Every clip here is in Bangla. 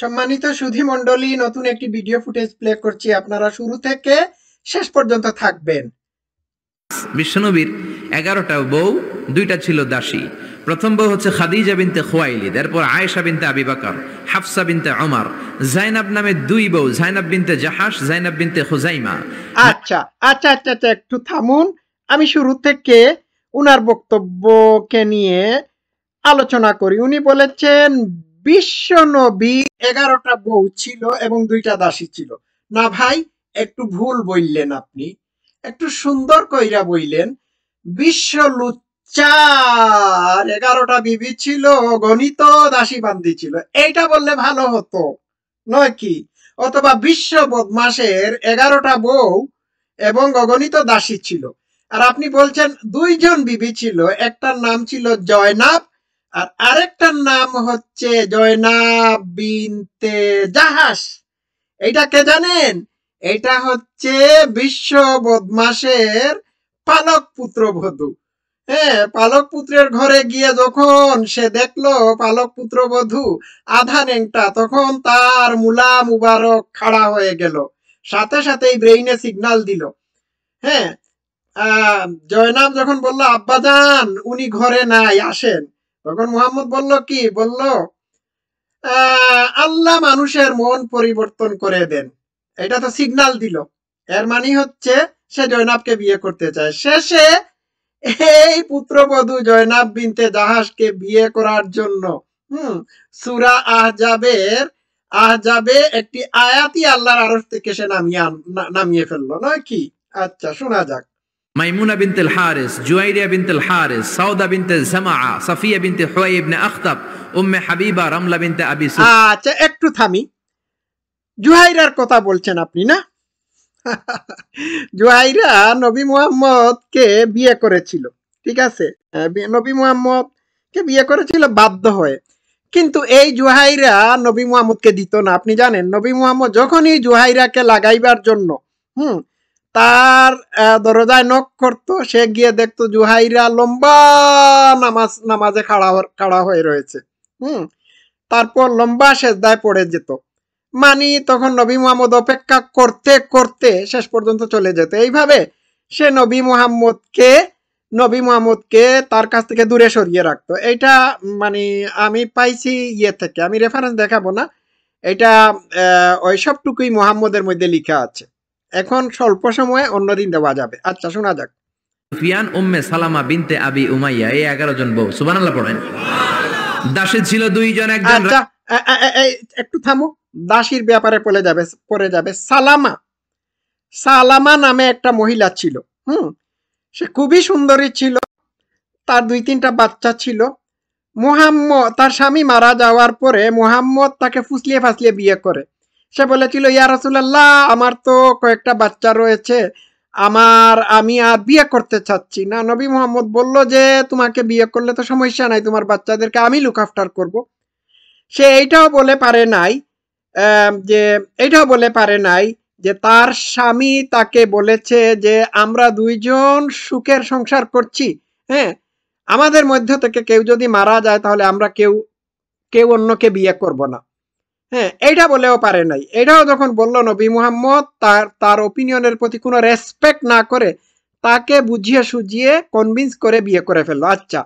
সম্মানিত সুধী মণ্ডলী নতুন একটি ভিডিও ফুটেজ প্লে করছি আপনারা শুরু থেকে শেষ পর্যন্ত থাকবেন বিশ্বনবীর এগারোটা বউ দুইটা ছিল দাসী প্রথম বউ হচ্ছে খাদিজা বিনতে খোয়াইলি এরপর আয়েশা বিনতে আবি হাফসা বিনতে অমর জাইনাব নামে দুই বউ জাইনাব বিনতে জাহাস জাইনাব বিনতে খুজাইমা আচ্ছা আচ্ছা আচ্ছা আচ্ছা একটু থামুন আমি শুরু থেকে উনার বক্তব্যকে নিয়ে আলোচনা করি উনি বলেছেন বিশ্ব নবী এগারোটা বউ ছিল এবং দুইটা দাসী ছিল না ভাই একটু ভুল বললেন আপনি একটু সুন্দর কইরা বইলেন বিশ্ব লুচ্চার এগারোটা বিবি ছিল গণিত দাসী বান্দি ছিল এইটা বললে ভালো হতো নয় কি অথবা বিশ্ব বদমাসের এগারোটা বউ এবং অগণিত দাসী ছিল আর আপনি বলছেন দুইজন বিবি ছিল একটার নাম ছিল জয়নাব আর আরেকটার নাম হচ্ছে জয়নাব বিনতে জাহাস এটা কে জানেন এটা হচ্ছে বিশ্ব বদমাসের পালক পুত্র বধূ হ্যাঁ পালক পুত্রের ঘরে গিয়ে যখন সে দেখলো পালক পুত্র বধূ আধা নেংটা তখন তার মুলা মুবারক খাড়া হয়ে গেল সাথে সাথেই ব্রেইনে সিগনাল দিল হ্যাঁ জয়নাব যখন বললো আব্বাজান উনি ঘরে নাই আসেন তখন মোহাম্মদ বলল কি বলল আল্লাহ মানুষের মন পরিবর্তন করে দেন এটা তো সিগনাল দিল এর মানে হচ্ছে সে জয়নাবকে বিয়ে করতে চায় শেষে এই পুত্রবধূ জয়নাব বিনতে জাহাজকে বিয়ে করার জন্য হম সুরা আহজাবের আহজাবে একটি আয়াতি আল্লাহর আরশ থেকে সে নামিয়ে নামিয়ে ফেললো নয় কি আচ্ছা শোনা যাক মাইমুনা তেল হারেস জুয়াইরিয়া বিন তেল হারেস সাউদা তেল জামা সাফিয়া বিনতে হুয়াই ইবনে আখতাব উম্মে হাবিবা রামলা বিনতে আবি আচ্ছা একটু থামি জুহাইরার কথা বলছেন আপনি না জুহাইরা নবী কে বিয়ে করেছিল ঠিক আছে নবী কে বিয়ে করেছিল বাধ্য হয়ে কিন্তু এই জুহাইরা নবী কে দিত না আপনি জানেন নবী মুহাম্মদ যখনই জুহাইরাকে লাগাইবার জন্য হুম তার দরজায় নখ করতো সে গিয়ে দেখতো জুহাইরা লম্বা নামাজ নামাজে খাড়া খাড়া হয়ে রয়েছে হুম তারপর লম্বা সেজদায় পড়ে যেত মানি তখন নবী মোহাম্মদ অপেক্ষা করতে করতে শেষ পর্যন্ত চলে যেত এইভাবে সে নবী মোহাম্মদকে নবী মোহাম্মদকে তার কাছ থেকে দূরে সরিয়ে রাখতো এটা মানে আমি পাইছি ইয়ে থেকে আমি রেফারেন্স দেখাবো না এটা ওই সবটুকুই মোহাম্মদের মধ্যে লেখা আছে এখন স্বল্প সময়ে অন্যদিন দেওয়া যাবে আচ্ছা শোনা যাক সুফিয়ান উম্মে সালামা বিনতে আবি উমাইয়া এই এগারো জন বউ সুবহানাল্লাহ পড়েন দাসী ছিল দুইজন একজন আচ্ছা একটু থামো দাসীর ব্যাপারে পড়ে যাবে পড়ে যাবে সালামা সালামা নামে একটা মহিলা ছিল হুম সে খুবই সুন্দরী ছিল তার দুই তিনটা বাচ্চা ছিল মোহাম্মদ তার স্বামী মারা যাওয়ার পরে মোহাম্মদ তাকে ফুসলিয়ে ফাসলিয়ে বিয়ে করে সে বলেছিল ইয়া রসুল্লাহ আমার তো কয়েকটা বাচ্চা রয়েছে আমার আমি আর বিয়ে করতে চাচ্ছি না নবী মোহাম্মদ বলল যে তোমাকে বিয়ে করলে তো সমস্যা নাই তোমার বাচ্চাদেরকে আমি লুক আফটার করবো সে এইটাও বলে পারে নাই যে এইটাও বলে পারে নাই যে তার স্বামী তাকে বলেছে যে আমরা দুইজন সুখের সংসার করছি হ্যাঁ আমাদের মধ্য থেকে কেউ যদি মারা যায় তাহলে আমরা কেউ কেউ অন্যকে বিয়ে করব না হ্যাঁ এটা বলেও পারে নাই এটাও যখন বলল নবী মুহাম্মদ তার তার ওপিনিয়নের প্রতি কোনো রেসপেক্ট না করে তাকে বুঝিয়ে সুজিয়ে কনভিন্স করে বিয়ে করে ফেললো আচ্ছা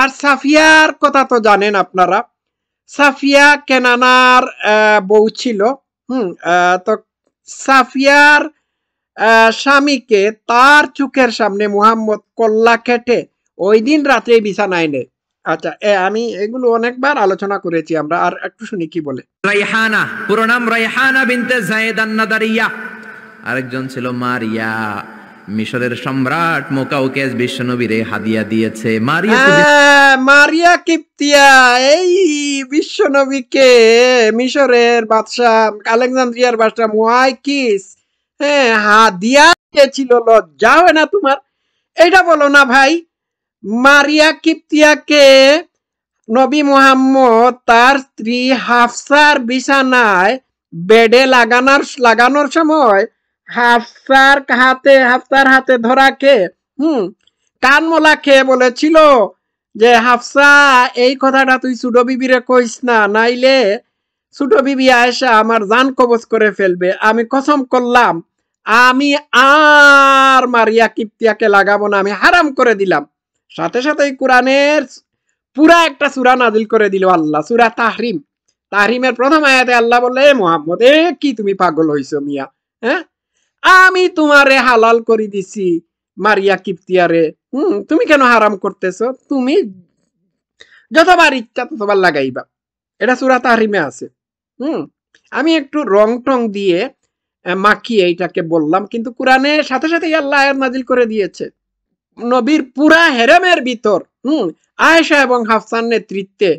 আর সাফিয়ার কথা তো জানেন আপনারা সাফিয়া কেনানার বউ ছিল হুম তো সাফিয়ার স্বামীকে তার চোখের সামনে মুহাম্মদ কল্লা খেটে ওই দিন রাত্রে বিছানায় নেয় আচ্ছা এ আমি এগুলো অনেকবার আলোচনা করেছি আমরা আর একটু শুনি কি বলে রাইহানা পুরো নাম রাইহানা বিনতে জায়েদ আন্নাদারিয়া আরেকজন ছিল মারিয়া মিশরের সম্রাট মোকাউকেস বিশ্বনবীরে হাদিয়া দিয়েছে মারিয়া হ্যাঁ, মারিয়া কিপ্তিয়া এই বিশ্বনবীকে মিশরের বাদশা আলেকজান্দ্রিয়ার বাদশা মুয়াইকিস হ্যাঁ হাদিয়া দিয়েছিল লজ্জা হয় না তোমার এটা বলো না ভাই মারিয়া কিপ্তিয়াকে নবী মোহাম্মদ তার স্ত্রী হাফসার বিছানায় বেডে লাগানোর লাগানোর সময় হাফসার হাতে হাফসার হাতে ধরা খেয়ে হুম কানমলা খেয়ে বলেছিল যে হাফসা এই কথাটা তুই সুডো বিবিরে কইস না নাইলে ছোট বিবি আয়সা আমার জান কবজ করে ফেলবে আমি কসম করলাম আমি আর মারিয়া কিপ্তিয়াকে লাগাবো না আমি হারাম করে দিলাম সাথে সাথে কোরআনের পুরা একটা সুরা নাজিল করে দিল আল্লাহ সুরা তাহরিম তাহরিমের প্রথম আয়াতে আল্লাহ বললে মোহাম্মদ এ কি তুমি পাগল হইছো মিয়া হ্যাঁ আমি তোমারে হালাল করে দিছি মারিয়া কিপ্তিয়ারে হুম তুমি কেন হারাম করতেছো তুমি যতবার ইচ্ছা ততবার লাগাইবা এটা সুরা তাহরিমে আছে হুম আমি একটু রং টং দিয়ে মাখিয়ে এইটাকে বললাম কিন্তু কোরআনের সাথে সাথে আল্লাহ নাজিল করে দিয়েছে নবীর পুরা হেরেমের ভিতর হুম আয়েশা এবং হাফসার নেতৃত্বে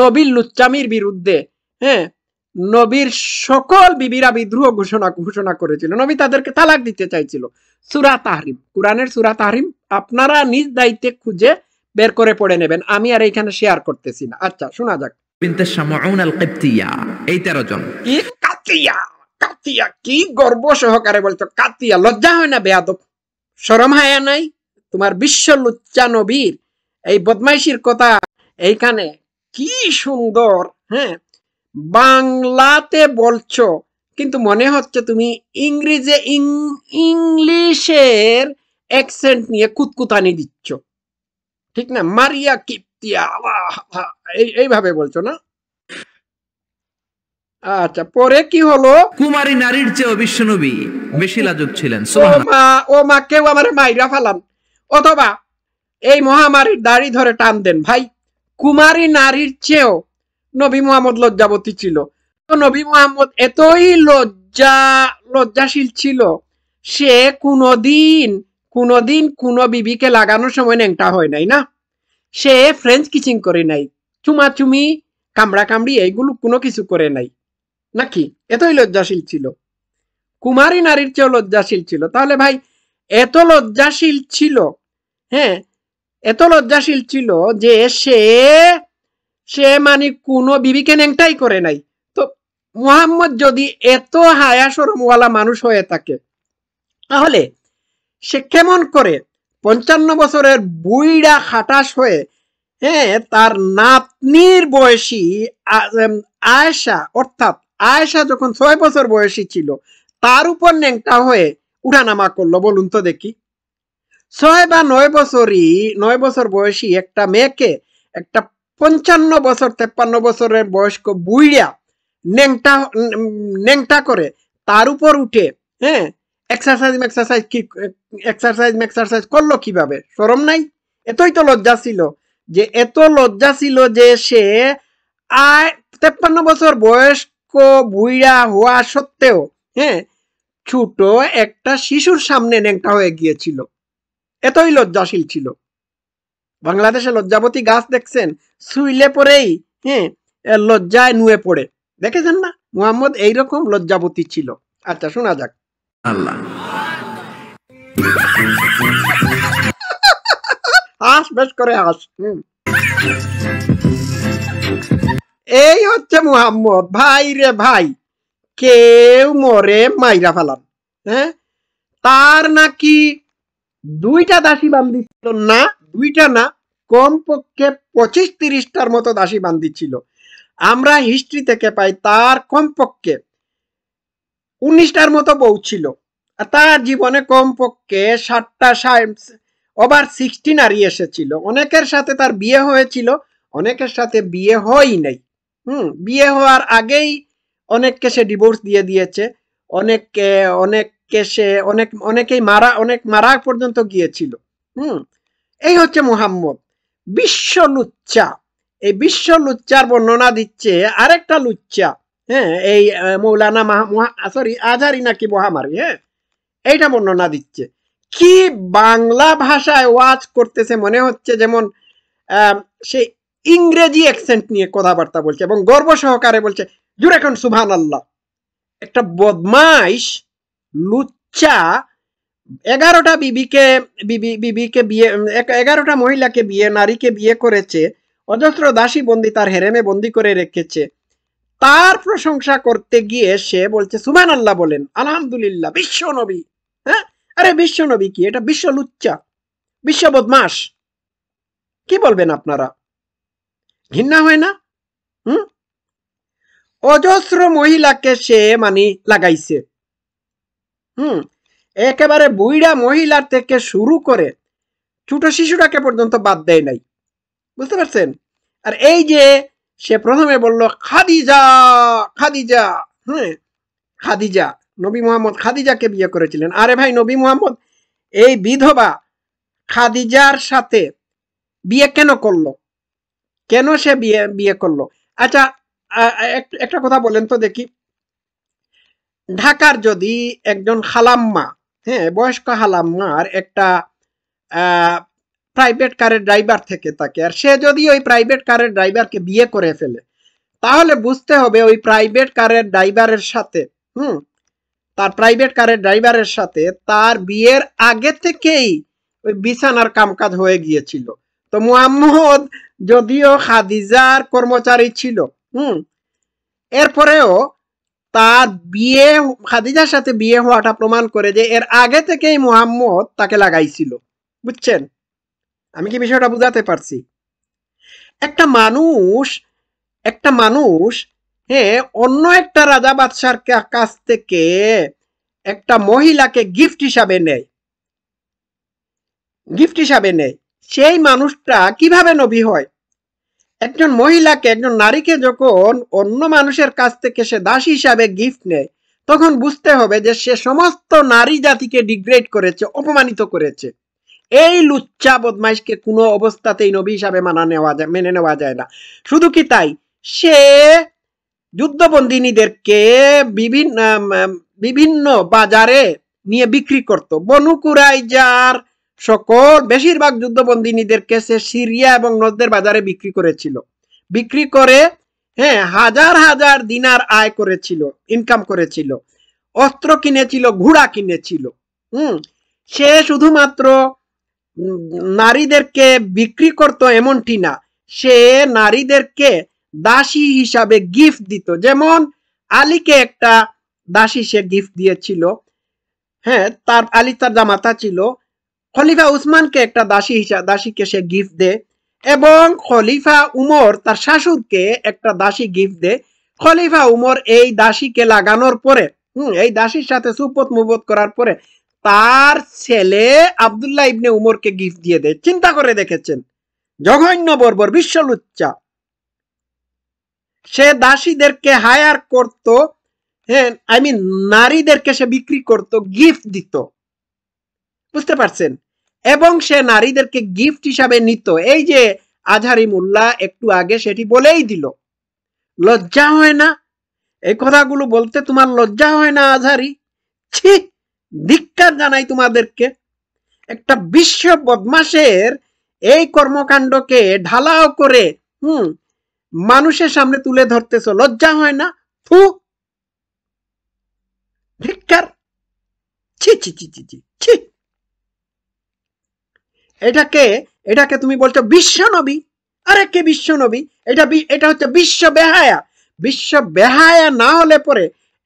নবীর লুচ্চামির বিরুদ্ধে হ্যাঁ নবীর সকল বিবিরা বিদ্রোহ ঘোষণা ঘোষণা করেছিল নবী তাদেরকে তালাক দিতে চাইছিল সুরা তাহরিম কোরআনের সুরা তাহরিম আপনারা নিজ দায়িত্বে খুঁজে বের করে পড়ে নেবেন আমি আর এইখানে শেয়ার করতেছি না আচ্ছা শোনা যাক বিনতে আল কিবতিয়া এই 13 জন কি কাতিয়া কাতিয়া কি গর্ব সহকারে বলতো কাতিয়া লজ্জা হয় না বেয়াদব শরম হায়া নাই তোমার বিশ্ব লুচ্চা নবীর এই বদমাইশির কথা এইখানে কি সুন্দর হ্যাঁ বাংলাতে বলছো কিন্তু মনে হচ্ছে তুমি ইংরেজি ইংলিশের অ্যাকসেন্ট নিয়ে কুতকুতানি দিচ্ছ ঠিক না মারিয়া কিপ্তিয়া এইভাবে বলছো না আচ্ছা পরে কি হলো কুমারী নারীর চেয়ে বিশ্বনবী বেশি লাজুক ছিলেন ও মা ও মা কেউ আমার মাইরা ফালাম অথবা এই মহামারীর দাড়ি ধরে টান দেন ভাই কুমারী নারীর চেয়েও নবী মোহাম্মদ লজ্জাবতী ছিল তো নবী মোহাম্মদ এতই লজ্জা লজ্জাশীল ছিল সে কোনোদিন কোনোদিন কোনো বিবিকে লাগানোর সময় ন্যাংটা হয় নাই না সে ফ্রেঞ্চ কিচিং করে নাই চুমাচুমি কামড়ি এইগুলো কোনো কিছু করে নাই নাকি এতই লজ্জাশীল ছিল কুমারী নারীর চেয়েও লজ্জাশীল ছিল তাহলে ভাই এত লজ্জাশীল ছিল হ্যাঁ এত লজ্জাশীল ছিল যে সে সে মানে কোনো বিবিকে নেংটাই করে নাই তো মুহাম্মদ যদি এত হায়া সরমওয়ালা মানুষ হয়ে থাকে তাহলে সে কেমন করে পঞ্চান্ন বছরের বুইড়া খাটাস হয়ে হ্যাঁ তার নাতনির বয়সী আয়েশা অর্থাৎ আয়েশা যখন ছয় বছর বয়সী ছিল তার উপর ন্যাংটা হয়ে উঠানামা করলো বলুন তো দেখি ছয় বা নয় বছরই নয় বছর বয়সী একটা মেয়েকে একটা পঞ্চান্ন বছর তেপ্পান্ন বছরের বয়স্ক বুইড়া নেংটা নেংটা করে তার উপর উঠে হ্যাঁ এক্সারসাইজ এক্সারসাইজ কি এক্সারসাইজ এক্সারসাইজ করলো কিভাবে সরম নাই এতই তো লজ্জা ছিল যে এত লজ্জা ছিল যে সে আয় তেপ্পান্ন বছর বয়স্ক বুইড়া হওয়া সত্ত্বেও হ্যাঁ ছোট একটা শিশুর সামনে নেংটা হয়ে গিয়েছিল এতই লজ্জাশীল ছিল বাংলাদেশে লজ্জাবতী গাছ দেখছেন শুইলে পরেই হ্যাঁ লজ্জায় নুয়ে পড়ে দেখেছেন না মুহাম্মদ এইরকম লজ্জাবতী ছিল আচ্ছা শোনা যাক আল্লাহ হাস বেশ করে হাস এই হচ্ছে মুহাম্মদ ভাই রে ভাই কেউ মরে মাইরা ফেলান হ্যাঁ তার নাকি দুইটা দাসী বান্দি না দুইটা না কমপক্ষে পঁচিশ তিরিশটার মতো দাসী বান্দি ছিল আমরা হিস্ট্রি থেকে পাই তার কমপক্ষে উনিশটার মতো বউ ছিল তার জীবনে কমপক্ষে ষাটটা ওভার সিক্সটি নারী এসেছিল অনেকের সাথে তার বিয়ে হয়েছিল অনেকের সাথে বিয়ে হয় নাই হুম বিয়ে হওয়ার আগেই অনেককে সে ডিভোর্স দিয়ে দিয়েছে অনেককে অনেক কেসে অনেক অনেকেই মারা অনেক মারা পর্যন্ত গিয়েছিল হুম এই হচ্ছে মুহাম্মদ বিশ্ব লুচ্চা এই বিশ্ব লুচ্চার বর্ণনা দিচ্ছে আরেকটা লুচ্চা হ্যাঁ এই মৌলানা সরি আজারি নাকি মহামারী হ্যাঁ এইটা বর্ণনা দিচ্ছে কি বাংলা ভাষায় ওয়াজ করতেছে মনে হচ্ছে যেমন সেই ইংরেজি অ্যাকসেন্ট নিয়ে কথাবার্তা বলছে এবং গর্ব সহকারে বলছে জুর এখন সুভান আল্লাহ একটা বদমাইশ লুচ্চা এগারোটা বিবিকে বিবিকে বিয়ে এগারোটা মহিলাকে বিয়ে নারীকে বিয়ে করেছে অজস্র দাসী বন্দি তার হেরেমে বন্দি করে রেখেছে তার প্রশংসা করতে গিয়ে সে বলছে সুমান আল্লাহ বলেন আলহামদুলিল্লাহ বিশ্ব নবী হ্যাঁ আরে বিশ্ব নবী কি এটা বিশ্ব লুচ্চা বিশ্ব বদমাস কি বলবেন আপনারা ঘিন্না হয় না হম অজস্র মহিলাকে সে মানে লাগাইছে হুম একেবারে বুইড়া মহিলার থেকে শুরু করে ছোট শিশুটাকে পর্যন্ত বাদ দেয় নাই বুঝতে পারছেন আর এই যে সে প্রথমে বলল খাদিজা খাদিজা হ্যাঁ খাদিজা নবী মোহাম্মদ খাদিজাকে বিয়ে করেছিলেন আরে ভাই নবী মোহাম্মদ এই বিধবা খাদিজার সাথে বিয়ে কেন করলো কেন সে বিয়ে বিয়ে করলো আচ্ছা একটা কথা বলেন তো দেখি ঢাকার যদি একজন হালাম্মা হ্যাঁ বয়স্ক হালাম্মার একটা প্রাইভেট কারের ড্রাইভার থেকে থাকে আর সে যদি ওই প্রাইভেট কারের ড্রাইভারকে বিয়ে করে ফেলে তাহলে বুঝতে হবে ওই প্রাইভেট কারের ড্রাইভারের সাথে হুম তার প্রাইভেট কারের ড্রাইভারের সাথে তার বিয়ের আগে থেকেই ওই বিছানার কামকাজ হয়ে গিয়েছিল তো মুহাম্মদ যদিও খাদিজার কর্মচারী ছিল হুম এরপরেও তার বিয়ে খাদিজার সাথে বিয়ে হওয়াটা প্রমাণ করে যে এর আগে থেকেই মোহাম্মদ তাকে লাগাইছিল বুঝছেন আমি কি বিষয়টা বুঝাতে পারছি একটা মানুষ একটা মানুষ হ্যাঁ অন্য একটা রাজা বাদশার কাছ থেকে একটা মহিলাকে গিফট হিসাবে নেয় গিফট হিসাবে নেয় সেই মানুষটা কিভাবে নবী হয় একজন মহিলাকে একজন নারীকে যখন অন্য মানুষের কাছ থেকে সে দাস হিসাবে গিফট নেয় তখন বুঝতে হবে যে সে সমস্ত নারী জাতিকে ডিগ্রেড করেছে অপমানিত করেছে এই লুচ্চা বদমাইশকে কোনো অবস্থাতেই নবী হিসাবে মানা নেওয়া যায় মেনে নেওয়া যায় না শুধু কি তাই সে যুদ্ধবন্দিনীদেরকে বিভিন্ন বিভিন্ন বাজারে নিয়ে বিক্রি করত বনুকুরাই যার সকল বেশিরভাগ যুদ্ধবন্দিনীদের কেসে সিরিয়া এবং নদের বাজারে বিক্রি করেছিল বিক্রি করে হ্যাঁ হাজার হাজার দিনার আয় করেছিল ইনকাম করেছিল অস্ত্র কিনেছিল ঘোড়া কিনেছিল হুম সে শুধুমাত্র নারীদেরকে বিক্রি করত এমনটি না সে নারীদেরকে দাসী হিসাবে গিফট দিত যেমন আলীকে একটা দাসী সে গিফট দিয়েছিল হ্যাঁ তার আলী তার জামাতা ছিল খলিফা উসমানকে একটা দাসী হিসাবে দাসীকে সে গিফট দেয় এবং খলিফা উমর তার শাশুড়কে একটা দাসী গিফট দেয় খলিফা উমর এই দাসীকে লাগানোর পরে হুম এই দাসীর সাথে সুপত মুবত করার পরে তার ছেলে আবদুল্লাহ ইবনে উমরকে গিফট দিয়ে দেয় চিন্তা করে দেখেছেন জঘন্য বর্বর বিশ্বলুচ্চা সে দাসীদেরকে হায়ার করত হ্যাঁ আই মিন নারীদেরকে সে বিক্রি করত গিফট দিত বুঝতে পারছেন এবং সে নারীদেরকে গিফট হিসাবে নিত এই যে আজহারি মোল্লা একটু আগে সেটি বলেই দিল লজ্জা হয় না এই কথাগুলো বলতে তোমার লজ্জা হয় না আজহারি ছি ধিক্কার জানাই তোমাদেরকে একটা বিশ্ব বদমাসের এই কর্মকাণ্ডকে ঢালাও করে হুম মানুষের সামনে তুলে ধরতেছ লজ্জা হয় না ফু ধিক্কার ছি ছি ছি ছি ছি ছি এটাকে এটাকে তুমি বলছো বিশ্বনবী আরে কে বিশ্বনবী এটা এটা হচ্ছে বিশ্ব বেহায়া বিশ্ব বেহায়া না হলে পরে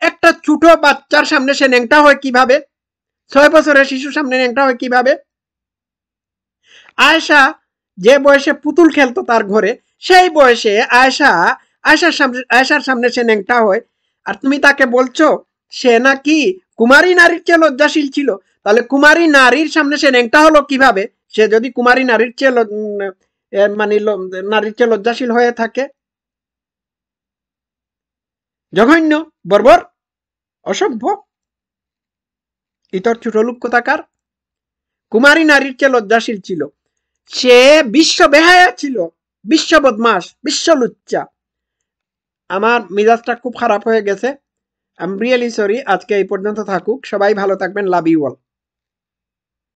একটা ছোট বাচ্চার সামনে সে ন্যাংটা হয় কিভাবে ছয় বছরের শিশুর সামনে ন্যাংটা হয় কিভাবে আয়সা যে বয়সে পুতুল খেলতো তার ঘরে সেই বয়সে আয়সা আয়সার সামনে আয়সার সামনে সে ন্যাংটা হয় আর তুমি তাকে বলছো সে নাকি কুমারী নারীর চেয়ে লজ্জাশীল ছিল তাহলে কুমারী নারীর সামনে সে ন্যাংটা হলো কিভাবে সে যদি কুমারী নারীর চেয়ে মানে নারীর চেয়ে লজ্জাশীল হয়ে থাকে জঘন্য বর্বর অসভ্য ইতর ছোট লোক কোথাকার কুমারী নারীর চেয়ে লজ্জাশীল ছিল সে বিশ্ব বেহায়া ছিল বিশ্ব বদমাস বিশ্ব লুচ্চা আমার মিজাজটা খুব খারাপ হয়ে গেছে আমি রিয়েলি সরি আজকে এই পর্যন্ত থাকুক সবাই ভালো থাকবেন লাভ ইউ অল